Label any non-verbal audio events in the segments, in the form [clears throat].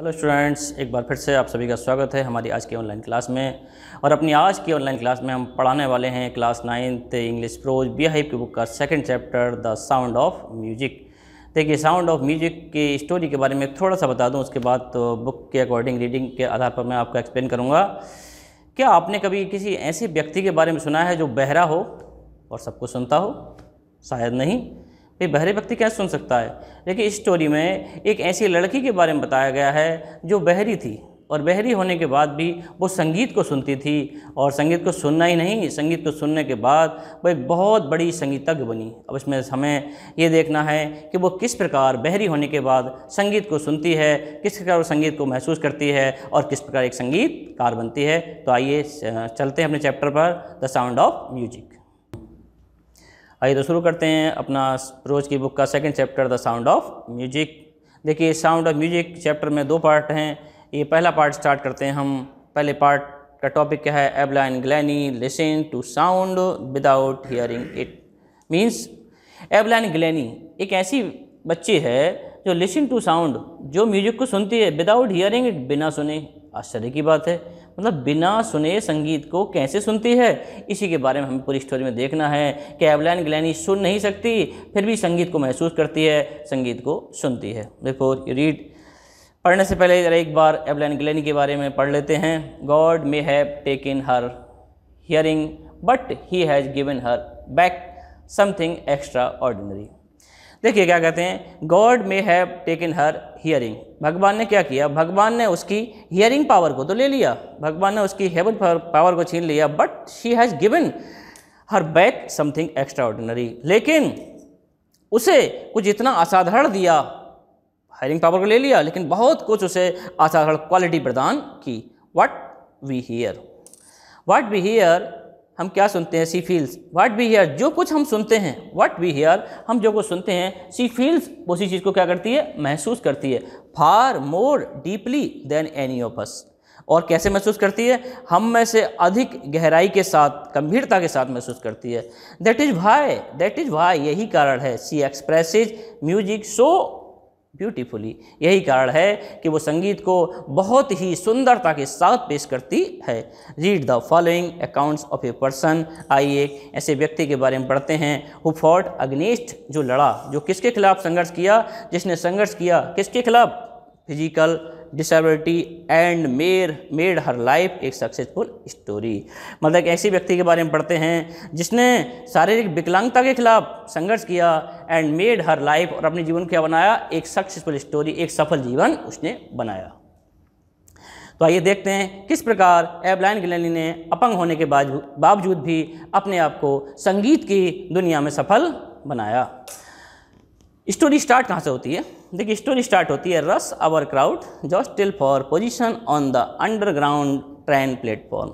hello students एक बार फिर से आप सभी का स्वागत है हमारी आज की ऑनलाइन क्लास में और अपनी आज की ऑनलाइन क्लास में हम पढ़ाने वाले हैं class ninth English prose Beehive की बुक का second chapter the sound of music देखिए साउंड ऑफ म्यूजिक की स्टोरी के बारे में थोड़ा सा बता दूं उसके बाद तो बुक के अकॉर्डिंग रीडिंग के आधार पर मैं आपको एक्सप्लेन करूँगा क्या आपने कभी किसी ऐसे व्यक्ति के बारे में सुना है जो बहरा हो और सबको सुनता हो शायद नहीं ये बहरे व्यक्ति क्या सुन सकता है देखिए इस स्टोरी में एक ऐसी लड़की के बारे में बताया गया है जो बहरी थी और बहरी होने के बाद भी वो संगीत को सुनती थी और संगीत को सुनना ही नहीं संगीत को सुनने के बाद वो एक बहुत बड़ी संगीतज्ञ बनी अब इसमें हमें ये देखना है कि वो किस प्रकार बहरी होने के बाद संगीत को सुनती है किस प्रकार वो संगीत को महसूस करती है और किस प्रकार एक संगीतकार बनती है तो आइए चलते हैं अपने चैप्टर पर द साउंड ऑफ म्यूजिक आइए तो शुरू करते हैं अपना रोज़ की बुक का second chapter the sound of music देखिए साउंड ऑफ म्यूजिक चैप्टर में दो पार्ट हैं ये पहला पार्ट स्टार्ट करते हैं हम पहले पार्ट का टॉपिक क्या है एबला and ग्लैनी listen to sound without hearing it means एबला and ग्लैनी एक ऐसी बच्ची है जो लिसन टू साउंड जो म्यूजिक को सुनती है विदाउट हियरिंग इट बिना सुने आश्चर्य की बात है मतलब बिना सुने संगीत को कैसे सुनती है इसी के बारे में हमें पूरी स्टोरी में देखना है कि एवलैन ग्लैनी सुन नहीं सकती फिर भी संगीत को महसूस करती है संगीत को सुनती है बिफोर यू रीड पढ़ने से पहले एक बार एवलैन ग्लैनी के बारे में पढ़ लेते हैं God may have in her hearing but he has given her back something extraordinary देखिए क्या कहते हैं God may have taken her hearing भगवान ने क्या किया भगवान ने उसकी हियरिंग पावर को तो ले लिया भगवान ने उसकी हेवन पावर को छीन लिया but she has given her back something extraordinary लेकिन उसे कुछ इतना असाधारण दिया हायरिंग पावर को ले लिया लेकिन बहुत कुछ उसे असाधारण क्वालिटी प्रदान की what we hear what we hear हम क्या सुनते हैं she feels what we hear जो कुछ हम सुनते हैं वाट बी हेयर हम जो कुछ सुनते हैं सी फील्स उसी चीज़ को क्या करती है महसूस करती है far more deeply than any of us और कैसे महसूस करती है हम में से अधिक गहराई के साथ गंभीरता के साथ महसूस करती है that is why that is why यही कारण है सी एक्सप्रेसिज म्यूजिक सो ब्यूटीफुली यही कारण है कि वो संगीत को बहुत ही सुंदरता के साथ पेश करती है read the following accounts of a person आइए एक ऐसे व्यक्ति के बारे में पढ़ते हैं हु फॉट अग्नेस्ट जो लड़ा जो किसके खिलाफ संघर्ष किया जिसने संघर्ष किया किसके खिलाफ फिजिकल डिसेबिलिटी एंड मेर मेड हर लाइफ एक सक्सेसफुल स्टोरी मतलब एक ऐसे व्यक्ति के बारे में पढ़ते हैं जिसने शारीरिक विकलांगता के खिलाफ संघर्ष किया एंड मेड हर लाइफ और अपने जीवन क्या बनाया एक सक्सेसफुल स्टोरी एक सफल जीवन उसने बनाया तो आइए देखते हैं किस प्रकार एबलाइन गिलेनी ने अपंग होने के बावजूद भी अपने आप को संगीत की दुनिया में सफल बनाया स्टोरी स्टार्ट कहाँ से होती है देखिए स्टोरी स्टार्ट होती है rush hour crowd till for position on the underground train platform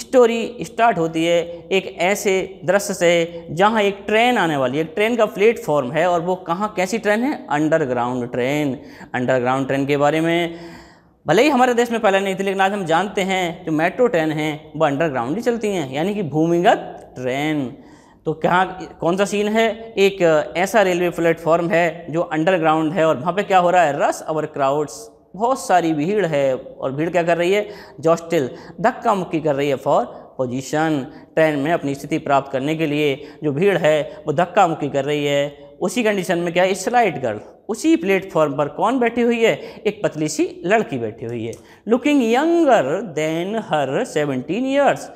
story start होती है एक ऐसे दृश्य से जहाँ एक ट्रेन आने वाली है ट्रेन का प्लेटफॉर्म है और वो कहाँ कैसी ट्रेन है अंडरग्राउंड ट्रेन अंडरग्राउंड ट्रेन के बारे में भले ही हमारे देश में पहले नहीं थी लेकिन आज हम जानते हैं जो मेट्रो ट्रेन हैं वो अंडरग्राउंड ही चलती हैं यानी कि भूमिगत ट्रेन तो कहाँ कौन सा सीन है एक ऐसा रेलवे प्लेटफॉर्म है जो अंडरग्राउंड है और वहाँ पे क्या हो रहा है रस और क्राउड्स बहुत सारी भीड़ है और भीड़ क्या कर रही है जॉस्टिल धक्का मुक्की कर रही है फॉर पोजीशन ट्रेन में अपनी स्थिति प्राप्त करने के लिए जो भीड़ है वो धक्का मुक्की कर रही है उसी कंडीशन में क्या है स्लाइड गर्ल उसी प्लेटफॉर्म पर कौन बैठी हुई है एक पतली सी लड़की बैठी हुई है looking younger than her seventeen years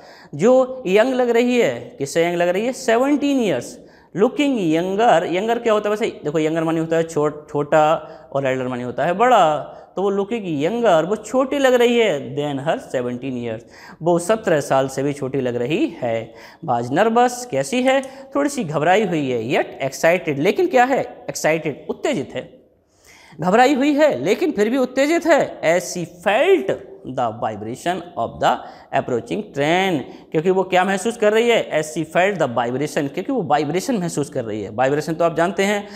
जो यंग लग रही है किससे यंग लग रही है seventeen years looking younger younger क्या होता है वैसे देखो यंगर मानी होता है छोट छोटा और एल्डर मानी होता है बड़ा तो वो लुकिंग यंगर वो छोटी लग रही है देन हर सेवनटीन ईयर्स वो सत्रह साल से भी छोटी लग रही है बाज नर्वस कैसी है थोड़ी सी घबराई हुई है येट एक्साइटेड लेकिन क्या है एक्साइटेड उत्तेजित है घबराई हुई है लेकिन फिर भी उत्तेजित है ऐसी felt the vibration of the approaching train क्योंकि वो क्या महसूस कर रही है as she felt the vibration क्योंकि वो वाइब्रेशन महसूस कर रही है वाइब्रेशन तो आप जानते हैं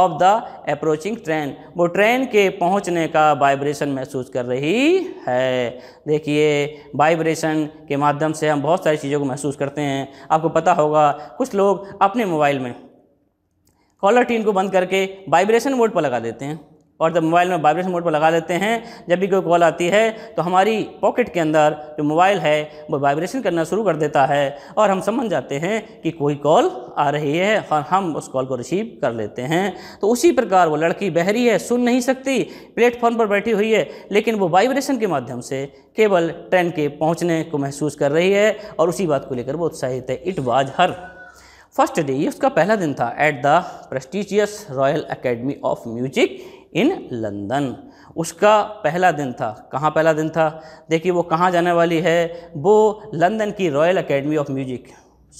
ऑफ द अप्रोचिंग ट्रेन वो ट्रेन के पहुंचने का वाइब्रेशन महसूस कर रही है देखिए वाइब्रेशन के माध्यम से हम बहुत सारी चीज़ों को महसूस करते हैं आपको पता होगा कुछ लोग अपने मोबाइल में कॉलर टीन को बंद करके वाइब्रेशन मोड पर लगा देते हैं और जब मोबाइल में वाइब्रेशन मोड पर लगा देते हैं जब भी कोई कॉल आती है तो हमारी पॉकेट के अंदर जो मोबाइल है वो वाइब्रेशन करना शुरू कर देता है और हम समझ जाते हैं कि कोई कॉल आ रही है और हम उस कॉल को रिसीव कर लेते हैं तो उसी प्रकार वो लड़की बहरी है सुन नहीं सकती प्लेटफॉर्म पर बैठी हुई है लेकिन वो वाइब्रेशन के माध्यम से केवल ट्रेन के पहुँचने को महसूस कर रही है और उसी बात को लेकर वो उत्साहित है it was her first day ये उसका पहला दिन था at the prestigious Royal Academy of Music in London उसका पहला दिन था कहाँ पहला दिन था देखिए वो कहाँ जाने वाली है वो लंदन की रॉयल एकेडमी ऑफ म्यूजिक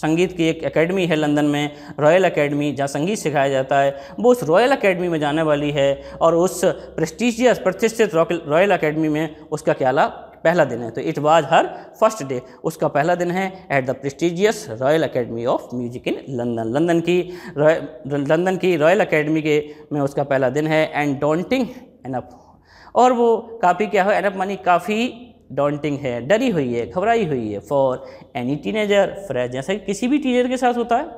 संगीत की एक एकेडमी है लंदन में रॉयल एकेडमी जहाँ संगीत सिखाया जाता है वो उस रॉयल एकेडमी में जाने वाली है और उस प्रेस्टिजियस प्रतिष्ठित रॉयल एकेडमी में उसका क्या पहला दिन है तो it was her first day उसका पहला दिन है at the prestigious Royal Academy of Music in London London की लंदन की रॉयल अकेडमी के में उसका पहला दिन है एंड डोंटिंग एनअप और वो काफ़ी क्या हो एनअप मानी काफ़ी डोंटिंग है डरी हुई है घबराई हुई है फॉर एनी टीनेजर फ्रेश कि किसी भी टीनेजर के साथ होता है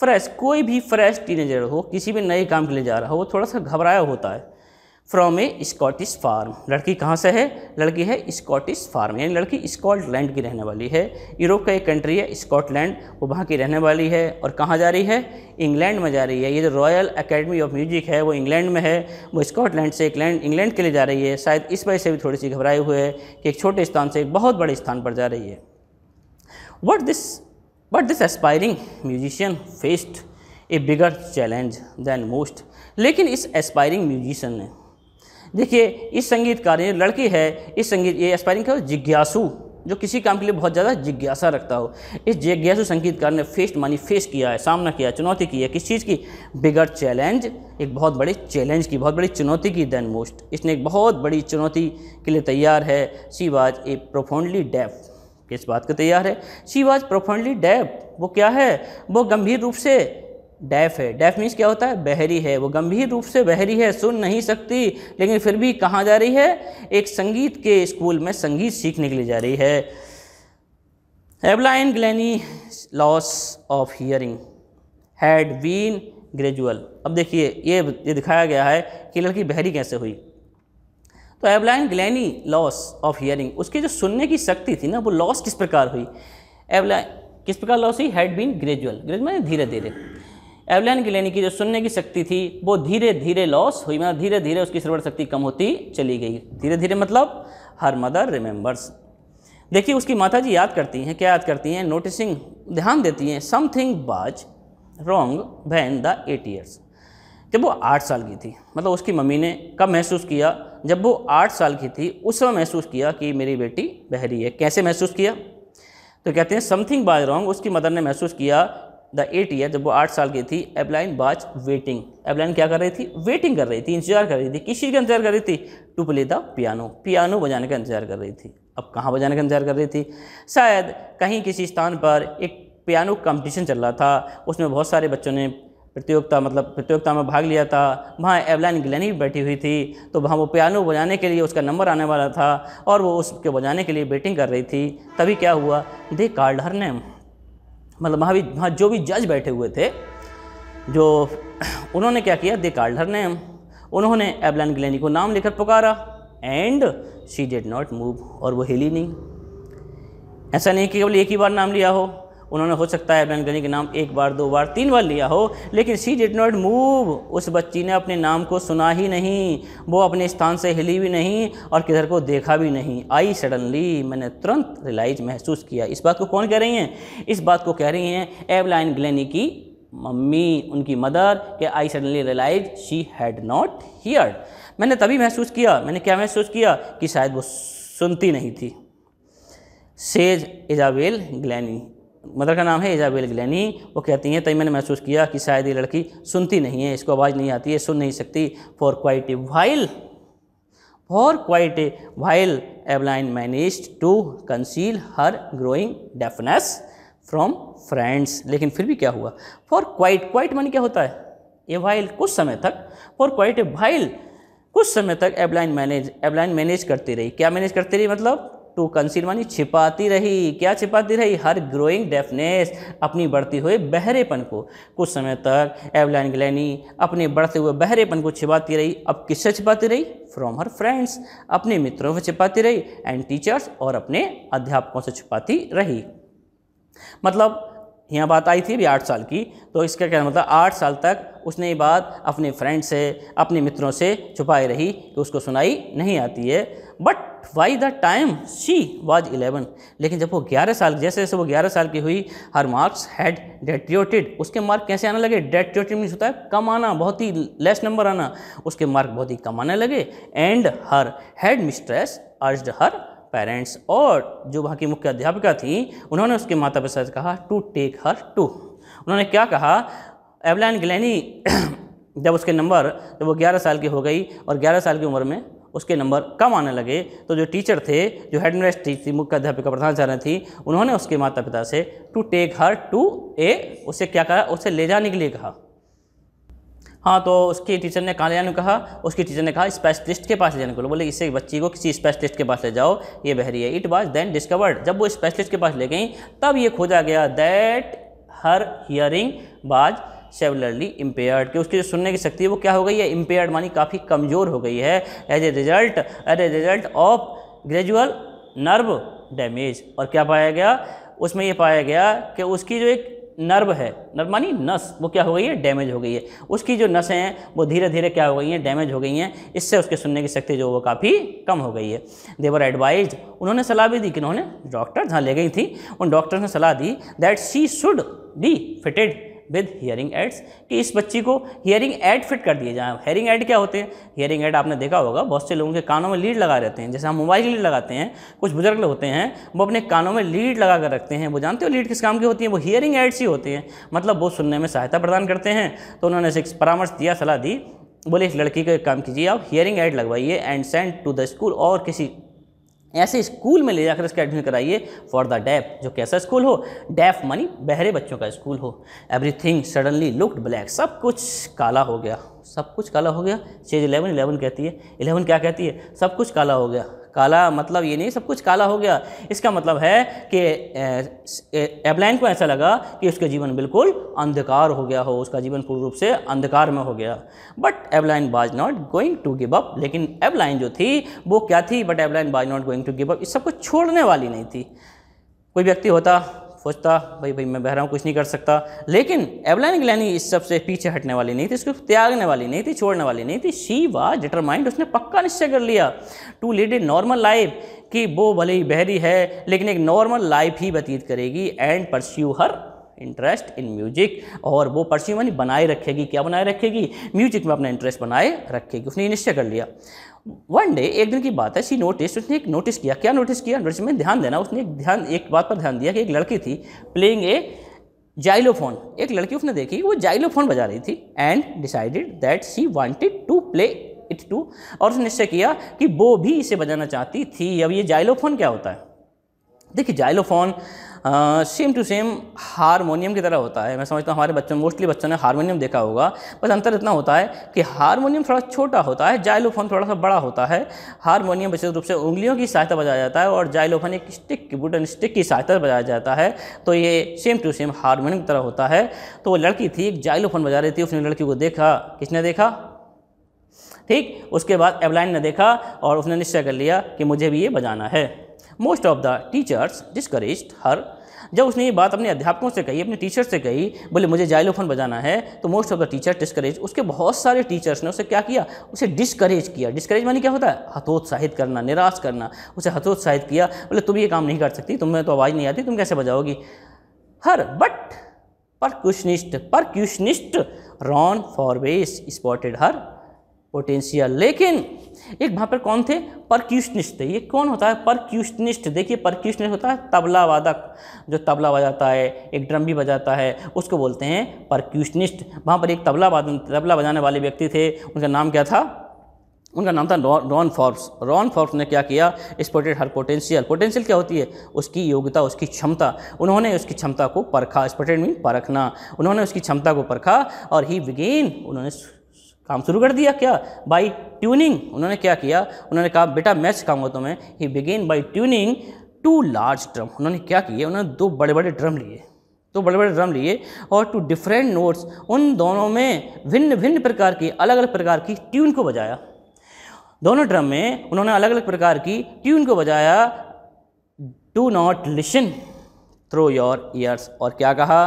फ्रेश कोई भी फ्रेश टीनेजर हो किसी भी नए काम के लिए जा रहा हो वो थोड़ा सा घबराया होता है फ्रॉम ए स्कॉटिश फार्म लड़की कहाँ से है लड़की है स्कॉटिश फार्म यानी लड़की स्कॉटलैंड की रहने वाली है यूरोप का एक कंट्री है स्कॉटलैंड वो वहाँ की रहने वाली है और कहाँ जा रही है इंग्लैंड में जा रही है ये जो रॉयल अकेडमी ऑफ म्यूजिक है वो इंग्लैंड में है वो स्कॉटलैंड से इंग्लैंड इंग्लैंड के लिए जा रही है शायद इस वजह से भी थोड़ी सी घबराए हुए है कि एक छोटे स्थान से एक बहुत बड़े स्थान पर जा रही है what this but this aspiring musician faced a bigger challenge than most लेकिन इस एस्पायरिंग म्यूजिशियन ने देखिए इस संगीतकार ये लड़की है इस संगीत ये एस्पायरिंग क्या जिज्ञासु जो किसी काम के लिए बहुत ज़्यादा जिज्ञासा रखता हो इस जिज्ञासु संगीतकार ने फेस्ट मानी फेस किया है सामना किया चुनौती की है किस चीज़ की बिगर चैलेंज एक बहुत बड़े चैलेंज की बहुत बड़ी चुनौती की देन मोस्ट इसने एक बहुत बड़ी चुनौती के लिए तैयार है she was a profoundly deaf किस बात का तैयार है सी वाज प्रोफाउंडली डैप वो क्या है वो गंभीर रूप से डैफ है डैफ मीन्स क्या होता है बहरी है वो गंभीर रूप से बहरी है सुन नहीं सकती लेकिन फिर भी कहाँ जा रही है एक संगीत के स्कूल में संगीत सीखने के लिए जा रही है Evelyn Glennie loss of hearing had been gradual अब देखिए ये ये दिखाया गया है कि लड़की बहरी कैसे हुई तो Evelyn Glennie loss of hearing उसकी जो सुनने की शक्ति थी ना वो लॉस किस प्रकार हुई एवलाइन किस प्रकार लॉस हुई हैड बीन ग्रेजुअल ग्रेजुअल धीरे धीरे एवलन गिलेनी की जो सुनने की शक्ति थी वो धीरे धीरे लॉस हुई मतलब धीरे धीरे उसकी श्रवण शक्ति कम होती चली गई धीरे धीरे मतलब हर मदर रिमेंबर्स देखिए उसकी माता जी याद करती हैं क्या याद करती हैं नोटिसिंग ध्यान देती हैं something was wrong when the eight years जब वो आठ साल की थी मतलब उसकी मम्मी ने कब महसूस किया जब वो आठ साल की थी उस समय महसूस किया कि मेरी बेटी बहरी है कैसे महसूस किया तो कहते हैं समथिंग बाज रॉन्ग उसकी मदर ने महसूस किया द एट ईयर जब वो आठ साल की थी एबलाइन बाज वेटिंग एबलाइन क्या कर रही थी वेटिंग कर रही थी इंतजार कर रही थी किस चीज़ का इंतजार कर रही थी to play the piano piano बजाने का इंतजार कर रही थी अब कहाँ बजाने का इंतजार कर रही थी शायद कहीं किसी स्थान पर एक पियानो कंपटीशन चल रहा था उसमें बहुत सारे बच्चों ने प्रतियोगिता मतलब प्रतियोगिता में भाग लिया था वहाँ एवलाइन ग्लैनी भी बैठी हुई थी तो वहाँ वो पियानो बजाने के लिए उसका नंबर आने वाला था और वो उसके बजाने के लिए बेटिंग कर रही थी तभी क्या हुआ दे कार्ड हर नेम मतलब भी वहाँ जो भी जज बैठे हुए थे जो उन्होंने क्या किया दे कार्ड हर नेम उन्होंने एबलन ग्लैनी को नाम लेकर पुकारा and she did not move और वो हिली नहीं ऐसा नहीं कि केवल एक ही बार नाम लिया हो उन्होंने हो सकता है बैंक धनी के नाम एक बार दो बार तीन बार लिया हो लेकिन शी डिड नॉट मूव उस बच्ची ने अपने नाम को सुना ही नहीं वो अपने स्थान से हिली भी नहीं और किधर को देखा भी नहीं आई सडनली मैंने तुरंत रिलाइज महसूस किया इस बात को कौन कह रही हैं इस बात को कह रही हैं एवलाइन ग्लैनी की मम्मी उनकी मदर कि I suddenly realise she had not heard मैंने तभी महसूस किया मैंने क्या महसूस किया कि शायद वो सुनती नहीं थी सेज इजावेल ग्लैनी मदर का नाम है इजाबेल ग्लैनी वो कहती हैं तभी मैंने महसूस किया कि शायद ये लड़की सुनती नहीं है इसको आवाज़ नहीं आती है सुन नहीं सकती for quite a while for quite a while Evelyn manage to conceal her growing deafness from friends लेकिन फिर भी क्या हुआ फॉर क्वाइट क्वाइट मन क्या होता है ए वाइल कुछ समय तक फॉर क्वाइट ए वाइल कुछ समय तक एबलाइन मैनेज एबलाइन मैनेज करती रही क्या मैनेज करती रही मतलब टू कंसील मानी छिपाती रही क्या छिपाती रही हर ग्रोइंग डेफनेस अपनी बढ़ती हुई बहरेपन को कुछ समय तक एवलाइन ग्लैनी अपने बढ़ते हुए बहरेपन को छिपाती रही अब किससे छिपाती रही फ्रॉम हर फ्रेंड्स अपने मित्रों से छिपाती रही एंड टीचर्स और अपने अध्यापकों से छिपाती रही मतलब यहाँ बात आई थी अभी आठ साल की तो इसका क्या मतलब आठ साल तक उसने ये बात अपने फ्रेंड से अपने मित्रों से छुपाई रही कि उसको सुनाई नहीं आती है but by the time she was eleven लेकिन जब वो ग्यारह साल जैसे जैसे वो ग्यारह साल की हुई हर मार्क्स हैड डेट्रियोटेड उसके मार्क कैसे आने लगे डेट्रियोटेड मीन्स होता है कम आना बहुत ही लेस नंबर आना उसके मार्क बहुत ही कम आने लगे and her headmistress urged her parents और जो वहाँ की मुख्य अध्यापिका थी उन्होंने उसके माता पिता से कहा टू टेक हर टू उन्होंने क्या कहा एवलैन ग्लैनी [clears throat] जब उसके नंबर जब वो ग्यारह साल की हो गई और ग्यारह साल की उम्र में उसके नंबर कम आने लगे तो जो टीचर थे जो हेड मिस्ट्री थी मुख्य अध्यापिका प्रधानाचार्य थी उन्होंने उसके माता पिता से to take her to a उसे क्या कहा उसे ले जाने के लिए कहा हाँ तो उसके टीचर ने कहाँ ले जाने को कहा उसकी टीचर ने कहा स्पेशलिस्ट के पास ले जाने को बोले इसे बच्ची को किसी स्पेशलिस्ट के पास ले जाओ ये बहरी है इट वॉज देन डिस्कवर्ड जब वो स्पेशलिस्ट के पास ले गई तब ये खोजा गया दैट हर हियरिंग बाज सेवलरली इम्पेयर्ड कि उसकी जो सुनने की शक्ति है वो क्या हो गई है इम्पेयर्ड मानी काफ़ी कमज़ोर हो गई है as a result as a result of gradual nerve damage और क्या पाया गया उसमें ये पाया गया कि उसकी जो एक नर्व है नर्व मानी नस वो क्या हो गई है डैमेज हो गई है उसकी जो नसें हैं वो धीरे धीरे क्या हो गई हैं डैमेज हो गई हैं इससे उसके सुनने की शक्ति जो वो काफ़ी कम हो गई है देवर एडवाइज उन्होंने सलाह भी दी कि उन्होंने डॉक्टर जहाँ ले गई थी उन डॉक्टर्स ने सलाह दी that she should be fitted with hearing aids कि इस बच्ची को हियरिंग एड फिट कर दिए जाए हियरिंग एड क्या होते हैं हियरिंग एड आपने देखा होगा बहुत से लोगों के कानों में लीड लगा रहते हैं जैसे हम मोबाइल की लीड लगाते हैं कुछ बुजुर्ग लोग होते हैं वो अपने कानों में लीड लगा कर रखते हैं वो जानते हो लीड किस काम की होती है वो हियरिंग एड्स ही होते हैं मतलब वो सुनने में सहायता प्रदान करते हैं तो उन्होंने परामर्श दिया सलाह दी बोले इस लड़की का काम कीजिए आप हियरिंग एड लगवाइए and send to the school और किसी ऐसे स्कूल में ले जाकर इसका एडमिशन कराइए फॉर द डैफ जो कैसा स्कूल हो डैफ मानी बहरे बच्चों का स्कूल हो एवरीथिंग सडनली लुकड ब्लैक सब कुछ काला हो गया सब कुछ काला हो गया चेज इलेवन इलेवन कहती है इलेवन क्या कहती है सब कुछ काला हो गया काला मतलब ये नहीं सब कुछ काला हो गया इसका मतलब है कि एबलाइन को ऐसा लगा कि उसका जीवन बिल्कुल अंधकार हो गया हो उसका जीवन पूर्ण रूप से अंधकार में हो गया but Evelyn was not going to give up लेकिन एबलाइन जो थी वो क्या थी but Evelyn was not going to give up इस सब कुछ छोड़ने वाली नहीं थी कोई व्यक्ति होता सोचता भाई भाई मैं बह रहा हूँ कुछ नहीं कर सकता लेकिन एवलाइन ग्लैनी इस सबसे पीछे हटने वाली नहीं थी इसको त्यागने वाली नहीं थी छोड़ने वाली नहीं थी शी वा डिटरमाइंड उसने पक्का निश्चय कर लिया to lead a normal life कि वो भले ही बहरी है लेकिन एक नॉर्मल लाइफ ही बतीत करेगी and pursue her interest in music और वो परस्यू मनी बनाए रखेगी क्या बनाए रखेगी म्यूजिक में अपना इंटरेस्ट बनाए रखेगी उसने निश्चय कर लिया वन डे एक दिन की बात है सी नोटिस उसने एक नोटिस किया क्या नोटिस किया नोटिस में ध्यान देना उसने एक ध्यान एक बात पर ध्यान दिया कि एक लड़की थी प्लेइंग ए जाइलोफोन एक लड़की उसने देखी वो जाइलोफोन बजा रही थी and decided that she wanted to play it too और उसने निश्चय किया कि वो भी इसे बजाना चाहती थी अब ये जाइलोफोन क्या होता है देखिए xylophone same to same harmonium की तरह होता है मैं समझता हूँ हमारे बच्चों मोस्टली बच्चों ने हारमोनियम देखा होगा बस अंतर इतना होता है कि हारमोनियम थोड़ा छोटा होता है जाइलोफोन थोड़ा सा बड़ा होता है हारमोनियम विशेष रूप से उंगलियों की सहायता बजाया जाता है और जाइलोफोन एक स्टिक की वुडन स्टिक की सहायता बजाया जाता है तो ये सेम टू सेम हारमोनियम की तरह होता है तो वो लड़की थी एक जाइलोफोन बजा रही थी उसने लड़की को देखा किसने देखा ठीक उसके बाद एवलाइन ने देखा और उसने निश्चय कर लिया कि मुझे भी ये बजाना है most of the teachers discourage her जब उसने ये बात अपने अध्यापकों से कही अपने टीचर से कही बोले मुझे जाइलोफोन बजाना है तो most of the teacher discourage उसके बहुत सारे टीचर्स ने उसे क्या किया उसे डिस्करेज किया डिस्करेज मानी क्या होता है हतोत्साहित करना निराश करना उसे हतोत्साहित किया बोले तुम ये काम नहीं कर सकती तुम्हें तो आवाज़ नहीं आती तुम कैसे बजाओगी her but percussionist percussionist Ron Forbes spotted her potential लेकिन एक वहाँ पर कौन थे परक्यूशनिस्ट थे ये कौन होता है परक्यूशनिस्ट देखिए परक्यूशनिस्ट होता है तबला वादक जो तबला बजाता है एक ड्रम भी बजाता है उसको बोलते हैं परक्यूशनिस्ट वहाँ पर एक तबला तबला बजाने वाले व्यक्ति थे उनका नाम क्या था उनका नाम था रॉन फॉर्ब्स रॉन फॉर्ब्स ने क्या किया स्पोटेड हर पोटेंशियल पोटेंशियल क्या होती है उसकी योग्यता उसकी क्षमता उन्होंने उसकी क्षमता को परखा पोटेट मीन परखना उन्होंने उसकी क्षमता को परखा और ही विगेन उन्होंने काम शुरू कर दिया क्या बाई ट्यूनिंग उन्होंने क्या किया उन्होंने कहा बेटा मैं सिखाऊंगा तुम्हें he began by tuning two large drum उन्होंने क्या किया उन्होंने दो बड़े बड़े ड्रम लिए दो बड़े बड़े ड्रम लिए और टू डिफरेंट नोट्स उन दोनों में भिन्न भिन्न प्रकार की अलग अलग प्रकार की ट्यून को बजाया दोनों ड्रम में उन्होंने अलग अलग प्रकार की ट्यून को बजाया do not listen through your ears और क्या कहा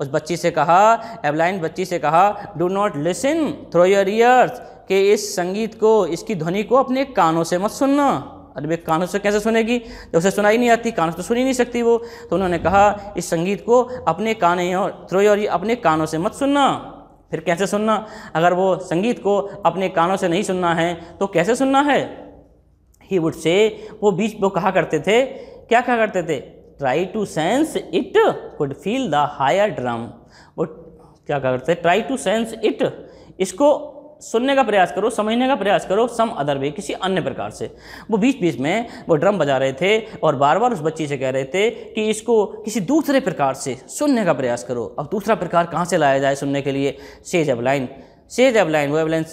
उस बच्ची से कहा एवलाइन बच्ची से कहा do not listen through your ears कि इस संगीत को इसकी ध्वनि को अपने कानों से मत सुनना अरे कानों से कैसे सुनेगी जब उसे सुनाई नहीं आती कानों से तो सुन ही नहीं सकती वो तो उन्होंने कहा इस संगीत को अपने काने और थ्रो और अपने कानों से मत सुनना फिर कैसे सुनना अगर वो संगीत को अपने कानों से नहीं सुनना है तो कैसे सुनना है ही वुड से वो बीच वो कहा करते थे क्या कहा करते थे try to sense it could feel the higher drum वो क्या करते हैं ट्राई टू सेंस इट इसको सुनने का प्रयास करो समझने का प्रयास करो सम अदर वे किसी अन्य प्रकार से वो बीच बीच में वो ड्रम बजा रहे थे और बार बार उस बच्ची से कह रहे थे कि इसको किसी दूसरे प्रकार से सुनने का प्रयास करो अब दूसरा प्रकार कहाँ से लाया जाए सुनने के लिए सेज लाइन सेज लाइन वो लाइन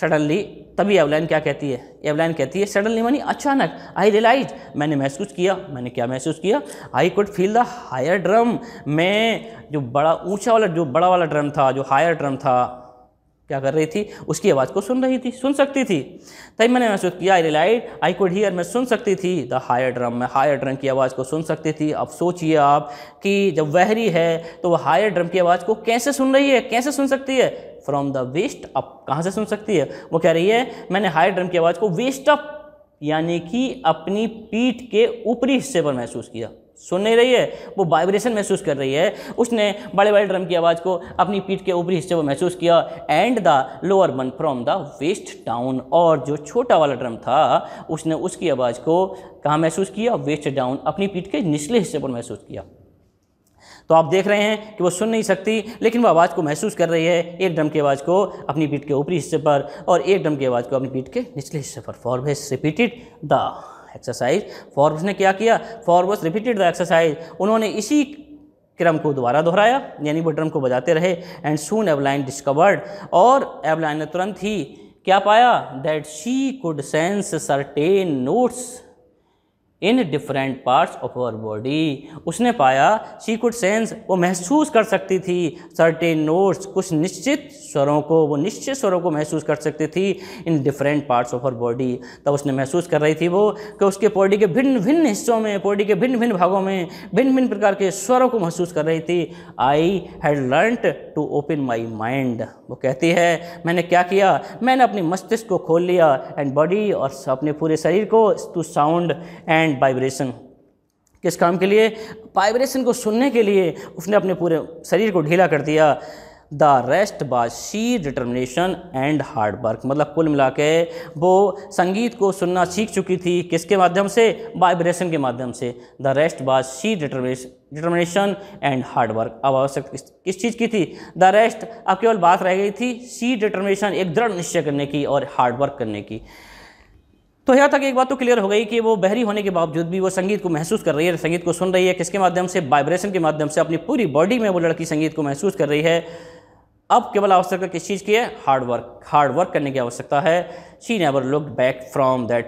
सडनली तभी एवलाइन क्या कहती है एवलाइन कहती है सडनली मनी अचानक आई रियलाइज मैंने महसूस किया मैंने क्या महसूस किया I could feel the higher drum मैं जो बड़ा ऊंचा वाला जो बड़ा वाला ड्रम था जो हायर ड्रम था क्या कर रही थी उसकी आवाज़ को सुन रही थी सुन सकती थी तभी मैंने महसूस किया I realise I could hear मैं सुन सकती थी द हायर ड्रम मैं हायर ड्रम की आवाज़ को सुन सकती थी अब सोचिए आप कि जब वहरी है तो वह हायर ड्रम की आवाज़ को कैसे सुन रही है कैसे सुन सकती है फ्रॉम द वेस्ट अप कहाँ से सुन सकती है वो कह रही है मैंने हाई ड्रम की आवाज़ को वेस्ट अप यानी कि अपनी पीठ के ऊपरी हिस्से पर महसूस किया सुन नहीं रही है वो वाइब्रेशन महसूस कर रही है उसने बड़े बड़े ड्रम की आवाज़ को अपनी पीठ के ऊपरी हिस्से पर महसूस किया and the lower one from the waist down और जो छोटा वाला ड्रम था उसने उसकी आवाज़ को कहाँ महसूस किया वेस्ट डाउन अपनी पीठ के निचले हिस्से पर महसूस किया तो आप देख रहे हैं कि वो सुन नहीं सकती लेकिन वो आवाज़ को महसूस कर रही है एक ड्रम की आवाज़ को अपनी पीठ के ऊपरी हिस्से पर और एक ड्रम की आवाज़ को अपनी पीठ के निचले हिस्से पर Forbes repeated the exercise Forbes ने क्या किया फॉर्ब्स रिपीटेड द एक्सरसाइज उन्होंने इसी क्रम को दोबारा दोहराया यानी वो ड्रम को बजाते रहे एंड सून एवलाइन डिस्कवर्ड और एवलाइन ने तुरंत ही क्या पाया that she could sense certain notes in different parts of our body उसने पाया शी कुड सेंस वो महसूस कर सकती थी सर्टेन नोट्स कुछ निश्चित स्वरों को वो निश्चित स्वरों को महसूस कर सकती थी in different parts of our body तब उसने महसूस कर रही थी वो कि उसके बॉडी के भिन्न भिन्न हिस्सों में बॉडी के भिन्न भिन्न भागों में भिन्न भिन्न प्रकार के स्वरों को महसूस कर रही थी I had learnt to open my mind वो कहती है मैंने क्या किया मैंने अपने मस्तिष्क को खोल लिया एंड बॉडी और अपने पूरे शरीर को टू साउंड एंड वाइब्रेशन किस काम के लिए वाइब्रेशन को सुनने के लिए उसने अपने पूरे शरीर को ढीला कर दिया the rest was sheer determination and hard work मतलब कुल मिला के वो संगीत को सुनना सीख चुकी थी किसके माध्यम से वाइब्रेशन के माध्यम से the rest was sheer determination determination and hard work अब आवश्यक किस, चीज़ की थी द रेस्ट अब केवल बात रह गई थी सी डिटर्मिनेशन एक दृढ़ निश्चय करने की और हार्ड वर्क करने की तो यहाँ तक एक बात तो क्लियर हो गई कि वो बहरी होने के बावजूद भी वो संगीत को महसूस कर रही है संगीत को सुन रही है किसके माध्यम से वाइब्रेशन के माध्यम से अपनी पूरी बॉडी में वो लड़की संगीत को महसूस कर रही है अब केवल आवश्यकता किस चीज़ की है हार्ड वर्क हार्ड वर्क करने की आवश्यकता है she never look back from that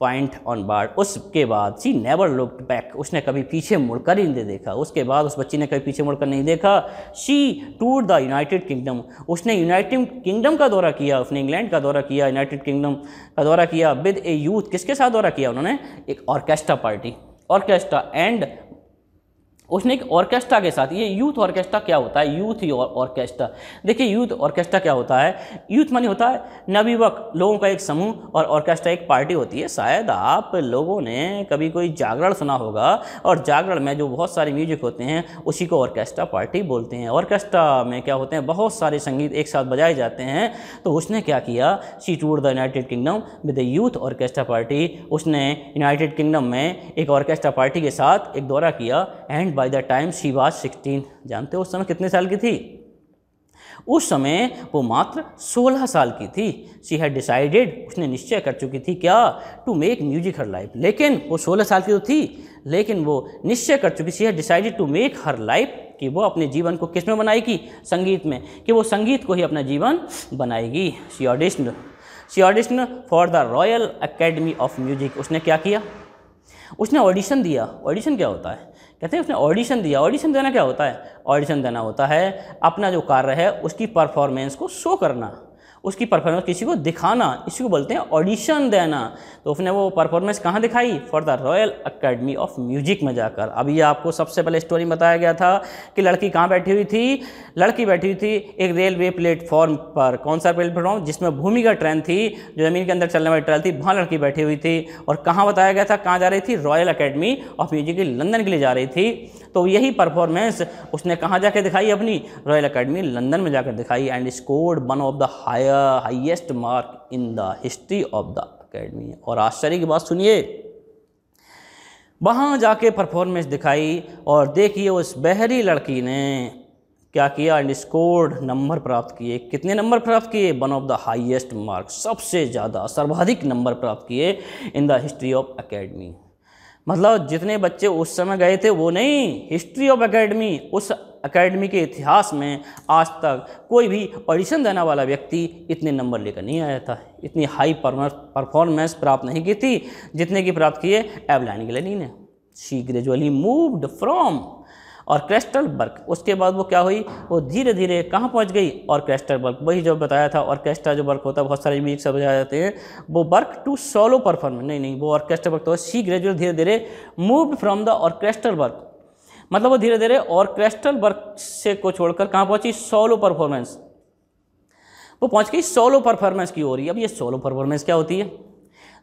point onward उसके बाद शी नेवर लुकड बैक उसने कभी पीछे मुड़कर ही नहीं देखा उसके बाद उस बच्ची ने कभी पीछे मुड़कर नहीं देखा she tour the United Kingdom उसने यूनाइटेड किंगडम का दौरा किया उसने इंग्लैंड का दौरा किया यूनाइटेड किंगडम का दौरा किया विद ए यूथ किसके साथ दौरा किया उन्होंने एक ऑर्केस्ट्रा पार्टी ऑर्केस्ट्रा एंड उसने एक ऑर्केस्ट्रा के साथ ये यूथ ऑर्केस्ट्रा क्या होता है यूथ ही ऑर्केस्ट्रा देखिए यूथ ऑर्केस्ट्रा क्या होता है यूथ मानी होता है नवयुवक लोगों का एक समूह और ऑर्केस्ट्रा एक पार्टी होती है शायद आप लोगों ने कभी कोई जागरण सुना होगा और जागरण में जो बहुत सारे म्यूजिक होते हैं उसी को ऑर्केस्ट्रा पार्टी बोलते हैं ऑर्केस्ट्रा में क्या होते हैं बहुत सारे संगीत एक साथ बजाए जाते हैं तो उसने क्या किया she tour the United Kingdom with the youth orchestra party उसने यूनाइटेड किंगडम में एक ऑर्केस्ट्रा पार्टी के साथ एक दौरा किया and by the time she was sixteen जानते हो उस समय कितने साल की थी उस समय वो मात्र 16 साल की थी सी हैड डिसाइडेड उसने निश्चय कर चुकी थी क्या to make music her life लेकिन वो 16 साल की तो थी लेकिन वो निश्चय कर चुकी she had decided to make her life कि वो अपने जीवन को किस में बनाएगी संगीत में कि वो संगीत को ही अपना जीवन बनाएगी she audition she audition for the Royal Academy of Music उसने क्या किया उसने ऑडिशन दिया ऑडिशन क्या होता है कहते हैं उसने ऑडिशन दिया ऑडिशन देना क्या होता है ऑडिशन देना होता है अपना जो कार्य है उसकी परफॉर्मेंस को शो करना उसकी परफॉर्मेंस किसी को दिखाना इसी को बोलते हैं ऑडिशन देना तो उसने वो परफॉर्मेंस कहाँ दिखाई for the Royal Academy of Music में जाकर अभी आपको सबसे पहले स्टोरी में बताया गया था कि लड़की कहाँ बैठी हुई थी लड़की बैठी हुई थी एक रेलवे प्लेटफॉर्म पर कौन सा प्लेटफॉर्म जिसमें भूमि का ट्रेन थी जो ज़मीन के अंदर चलने वाली ट्रेन थी वहाँ लड़की बैठी हुई थी और कहाँ बताया गया था कहाँ जा रही थी Royal Academy of Music London के लिए जा रही थी तो यही परफॉर्मेंस उसने कहाँ जाकर दिखाई अपनी रॉयल अकेडमी लंदन में जाकर दिखाई and scored one of the higher highest mark in the history of the academy और आश्चर्य की बात सुनिए वहाँ जाके परफॉर्मेंस दिखाई और देखिए उस बहरी लड़की ने क्या किया एंड स्कोर्ड नंबर प्राप्त किए कितने नंबर प्राप्त किए one of the highest mark सबसे ज़्यादा सर्वाधिक नंबर प्राप्त किए in the history of academy मतलब जितने बच्चे उस समय गए थे वो नहीं हिस्ट्री ऑफ एकेडमी उस अकेडमी के इतिहास में आज तक कोई भी ऑडिशन देने वाला व्यक्ति इतने नंबर लेकर नहीं आया था इतनी हाई परफॉर्मेंस प्राप्त नहीं की थी जितने की प्राप्त किए एवलाइन ग्लेनी ने शी ग्रेजुअली मूव्ड फ्रॉम और बर्क उसके बाद वो क्या हुई वो धीरे धीरे कहाँ पहुँच गई और बर्क वही जो बताया था ऑर्केस्ट्रा जो वर्क होता है बहुत सारे म्यूजिक सब बजाए जाते हैं वो वर्क टू सोलो परफॉर्मेंस नहीं नहीं वो ऑर्केस्ट्रा वर्क तो सी ग्रेजुअल धीरे धीरे move from the orchestral work मतलब वो धीरे धीरे और क्रेस्टल वर्क से को छोड़कर कहाँ पहुँची सोलो परफॉर्मेंस वो पहुँच गई सोलो परफॉर्मेंस की हो रही है अब ये सोलो परफॉर्मेंस क्या होती है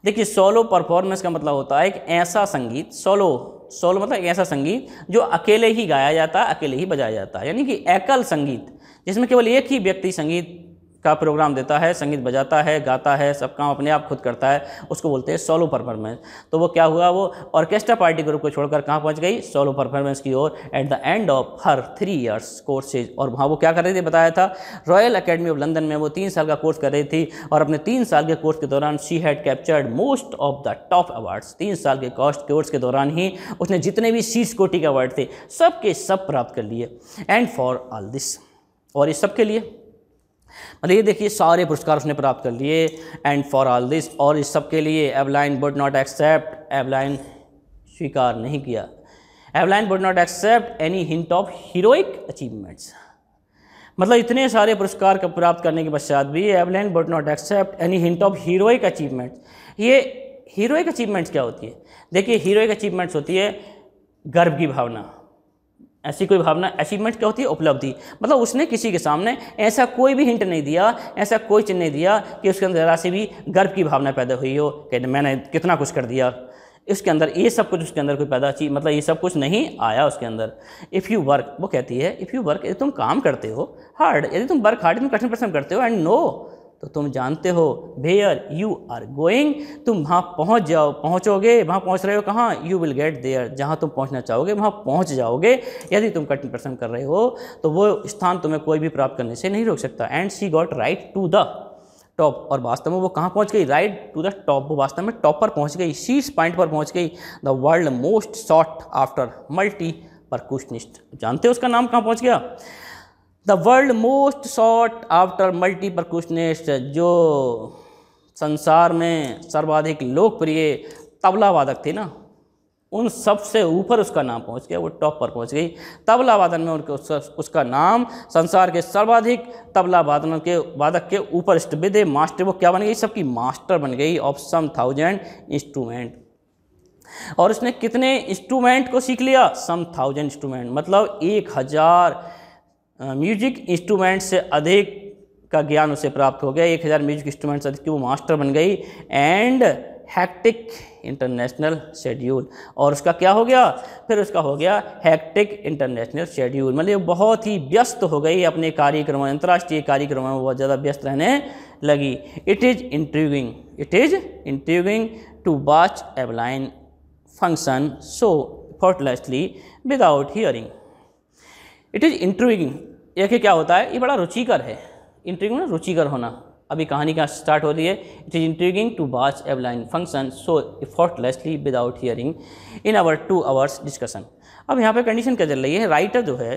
देखिए सोलो परफॉर्मेंस का मतलब होता है एक ऐसा संगीत सोलो सोलो मतलब ऐसा संगीत जो अकेले ही गाया जाता है अकेले ही बजाया जाता है यानी कि एकल संगीत जिसमें केवल एक ही व्यक्ति संगीत का प्रोग्राम देता है संगीत बजाता है गाता है सब काम अपने आप खुद करता है उसको बोलते हैं सोलो परफॉर्मेंस तो वो क्या हुआ वो ऑर्केस्ट्रा पार्टी ग्रुप को छोड़कर कहाँ पहुँच गई सोलो परफॉर्मेंस की ओर at the end of her three years courses और वहाँ वो क्या कर रही थी बताया था रॉयल अकेडमी ऑफ लंदन में वो तीन साल का कोर्स कर रही थी और अपने तीन साल के कोर्स के दौरान she had captured most of the top awards तीन साल के कॉस्ट कोर्स के दौरान ही उसने जितने भी शीर्ष कोटि के अवार्ड थे सब के सब प्राप्त कर लिए एंड फॉर ऑल दिस और इस सब के लिए मतलब ये देखिए सारे पुरस्कार उसने प्राप्त कर लिए एंड फॉर ऑल दिस और इस सब के लिए एवलाइन बुड नॉट एक्सेप्ट एवलाइन स्वीकार नहीं किया Evelyn would not accept any hint of heroic achievements मतलब इतने सारे पुरस्कार का प्राप्त करने के पश्चात भी Evelyn would not accept any hint of heroic achievements ये हीरोइक अचीवमेंट्स क्या होती है देखिए हीरोइक अचीवमेंट्स होती है गर्व की भावना ऐसी कोई भावना अचीवमेंट क्या होती है उपलब्धि मतलब उसने किसी के सामने ऐसा कोई भी हिंट नहीं दिया ऐसा कोई चिन्ह नहीं दिया कि उसके अंदर ज़रा सी भी गर्व की भावना पैदा हुई हो कि मैंने कितना कुछ कर दिया इसके अंदर ये सब कुछ उसके अंदर कोई पैदा चीज मतलब ये सब कुछ नहीं आया उसके अंदर इफ़ यू वर्क वो कहती है इफ़ यू वर्क यदि तुम काम करते हो हार्ड यदि तुम वर्क हार्ड तुम कठिन परिश्रम करते हो एंड नो तो तुम जानते हो भेयर यू आर गोइंग तुम वहाँ पहुँच जाओ पहुँचोगे वहाँ पहुँच रहे हो कहाँ यू विल गेट देयर जहाँ तुम पहुँचना चाहोगे वहाँ पहुँच जाओगे यदि तुम कठिन प्रश्न कर रहे हो तो वो स्थान तुम्हें कोई भी प्राप्त करने से नहीं रोक सकता and she got right to the top और वास्तव में वो कहाँ पहुँच गई राइट टू द टॉप वो वास्तव में टॉप पर पहुँच गई शीर्ष पॉइंट पर पहुँच गई the world most sought after multi percussionist जानते हो उसका नाम कहाँ पहुँच गया the world most sought after multi जो संसार में सर्वाधिक लोकप्रिय तबला वादक थे ना उन सबसे ऊपर उसका नाम पहुंच गया वो टॉप पर पहुंच गई तबला वादन में उनके उसका, उसका नाम संसार के सर्वाधिक तबला वादनों के वादक के ऊपर विद मास्टर वो क्या बन गई सबकी मास्टर बन गई ऑफ सम थाउजेंड इंस्ट्रूमेंट और उसने कितने इंस्ट्रूमेंट को सीख लिया सम थाउजेंड इंस्ट्रूमेंट मतलब एक हज़ार म्यूजिक इंस्ट्रूमेंट से अधिक का ज्ञान उसे प्राप्त हो गया एक हज़ार म्यूजिक इंस्ट्रूमेंट से अधिक की वो मास्टर बन गई एंड हैक्टिक इंटरनेशनल शेड्यूल और उसका क्या हो गया फिर उसका हो गया हैक्टिक इंटरनेशनल शेड्यूल मतलब बहुत ही व्यस्त हो गई अपने कार्यक्रमों अंतर्राष्ट्रीय कार्यक्रमों में बहुत ज़्यादा व्यस्त रहने लगी it is intriguing it is intriguing to watch Evelyn function so effortlessly without hearing it is intriguing यह क्या होता है ये बड़ा रुचिकर है ना मतलब रुचिकर होना अभी कहानी कहाँ स्टार्ट हो रही है it is intriguing to watch Evelyn function so effortlessly without hearing in hour two hours discussion अब यहाँ पे कंडीशन क्या चल रही है राइटर जो है